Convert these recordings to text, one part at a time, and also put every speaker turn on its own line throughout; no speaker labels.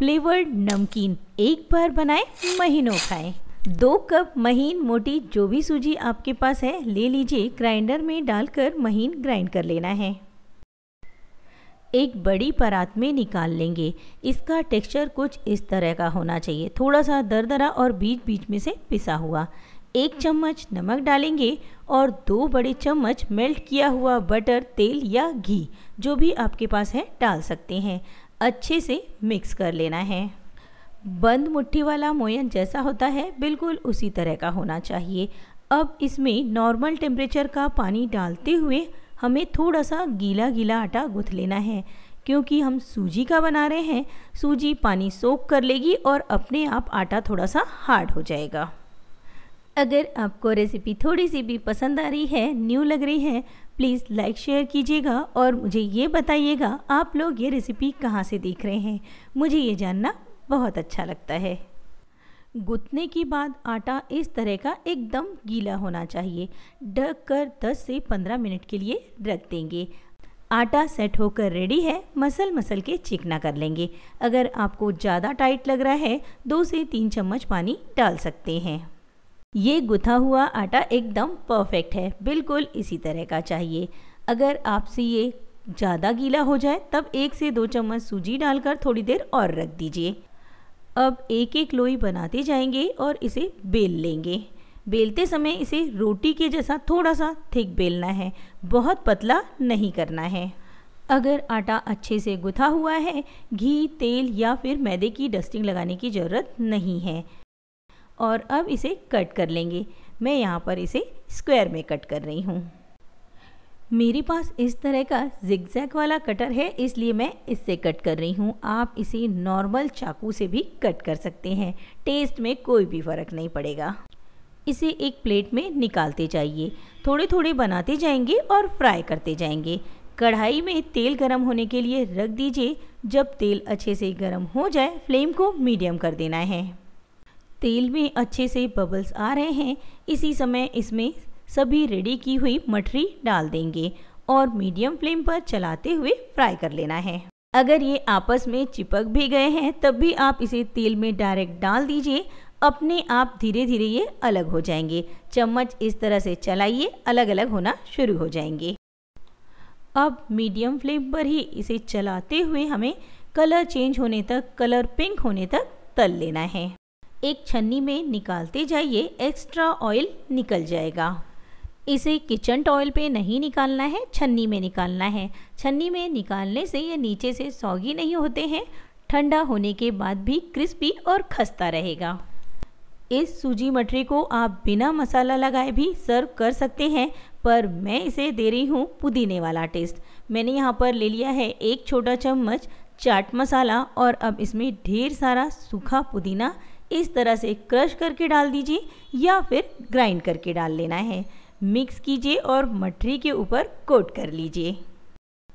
flavoured नमकीन एक बार बनाए महीनों खाएं दो कप महीन मोटी जो भी सूजी आपके पास है ले लीजिए ग्राइंडर में डालकर महीन ग्राइंड कर लेना है एक बड़ी परात में निकाल लेंगे इसका टेक्सचर कुछ इस तरह का होना चाहिए थोड़ा सा दरदरा और बीच बीच में से पिसा हुआ एक चम्मच नमक डालेंगे और दो बड़े चम्मच मेल्ट किया हुआ बटर तेल या घी जो भी आपके पास है डाल सकते हैं अच्छे से मिक्स कर लेना है बंद मुट्ठी वाला मोयन जैसा होता है बिल्कुल उसी तरह का होना चाहिए अब इसमें नॉर्मल टेम्परेचर का पानी डालते हुए हमें थोड़ा सा गीला गीला आटा गुथ लेना है क्योंकि हम सूजी का बना रहे हैं सूजी पानी सोख कर लेगी और अपने आप आटा थोड़ा सा हार्ड हो जाएगा अगर आपको रेसिपी थोड़ी सी भी पसंद आ रही है न्यू लग रही है प्लीज़ लाइक शेयर कीजिएगा और मुझे ये बताइएगा आप लोग ये रेसिपी कहाँ से देख रहे हैं मुझे ये जानना बहुत अच्छा लगता है गुथने के बाद आटा इस तरह का एकदम गीला होना चाहिए ढक कर 10 से 15 मिनट के लिए रख देंगे आटा सेट होकर रेडी है मसल मसल के चिकना कर लेंगे अगर आपको ज़्यादा टाइट लग रहा है दो से तीन चम्मच पानी डाल सकते हैं ये गुथा हुआ आटा एकदम परफेक्ट है बिल्कुल इसी तरह का चाहिए अगर आपसे ये ज़्यादा गीला हो जाए तब एक से दो चम्मच सूजी डालकर थोड़ी देर और रख दीजिए अब एक एक लोई बनाते जाएंगे और इसे बेल लेंगे बेलते समय इसे रोटी के जैसा थोड़ा सा थिक बेलना है बहुत पतला नहीं करना है अगर आटा अच्छे से गुथा हुआ है घी तेल या फिर मैदे की डस्टिंग लगाने की ज़रूरत नहीं है और अब इसे कट कर लेंगे मैं यहाँ पर इसे स्क्वायर में कट कर रही हूँ मेरे पास इस तरह का जिगजैग वाला कटर है इसलिए मैं इससे कट कर रही हूँ आप इसे नॉर्मल चाकू से भी कट कर सकते हैं टेस्ट में कोई भी फ़र्क नहीं पड़ेगा इसे एक प्लेट में निकालते जाइए थोड़े थोड़े बनाते जाएंगे और फ्राई करते जाएंगे कढ़ाई में तेल गरम होने के लिए रख दीजिए जब तेल अच्छे से गरम हो जाए फ्लेम को मीडियम कर देना है तेल में अच्छे से बबल्स आ रहे हैं इसी समय इसमें सभी रेडी की हुई मठरी डाल देंगे और मीडियम फ्लेम पर चलाते हुए फ्राई कर लेना है अगर ये आपस में चिपक भी गए हैं तब भी आप इसे तेल में डायरेक्ट डाल दीजिए अपने आप धीरे धीरे ये अलग हो जाएंगे चम्मच इस तरह से चलाइए अलग अलग होना शुरू हो जाएंगे अब मीडियम फ्लेम पर ही इसे चलाते हुए हमें कलर चेंज होने तक कलर पिंक होने तक तल लेना है एक छन्नी में निकालते जाइए एक्स्ट्रा ऑयल निकल जाएगा इसे किचन टॉयल पे नहीं निकालना है छन्नी में निकालना है छन्नी में निकालने से ये नीचे से सौगी नहीं होते हैं ठंडा होने के बाद भी क्रिस्पी और खस्ता रहेगा इस सूजी मटरी को आप बिना मसाला लगाए भी सर्व कर सकते हैं पर मैं इसे दे रही हूँ पुदीने वाला टेस्ट मैंने यहाँ पर ले लिया है एक छोटा चम्मच चाट मसाला और अब इसमें ढेर सारा सूखा पुदीना इस तरह से क्रश करके डाल दीजिए या फिर ग्राइंड करके डाल लेना है मिक्स कीजिए और मठरी के ऊपर कोट कर लीजिए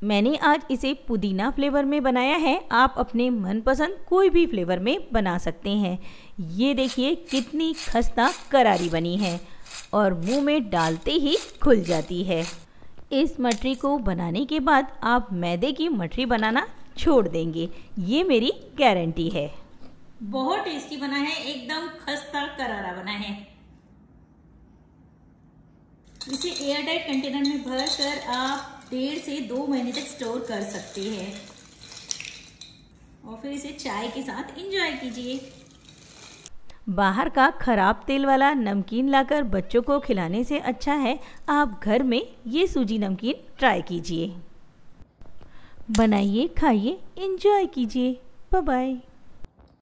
मैंने आज इसे पुदीना फ्लेवर में बनाया है आप अपने मनपसंद कोई भी फ्लेवर में बना सकते हैं ये देखिए कितनी खस्ता करारी बनी है और मुंह में डालते ही खुल जाती है इस मटरी को बनाने के बाद आप मैदे की मटरी बनाना छोड़ देंगे ये मेरी गारंटी है बहुत टेस्टी बना है एकदम खस्ता करारा बना है इसे एयरटाइट कंटेनर में भर कर आप डेढ़ से दो महीने तक स्टोर कर सकते हैं और फिर इसे चाय के साथ एंजॉय कीजिए बाहर का खराब तेल वाला नमकीन लाकर बच्चों को खिलाने से अच्छा है आप घर में ये सूजी नमकीन ट्राई कीजिए बनाइए खाइए एंजॉय कीजिए बाय बाय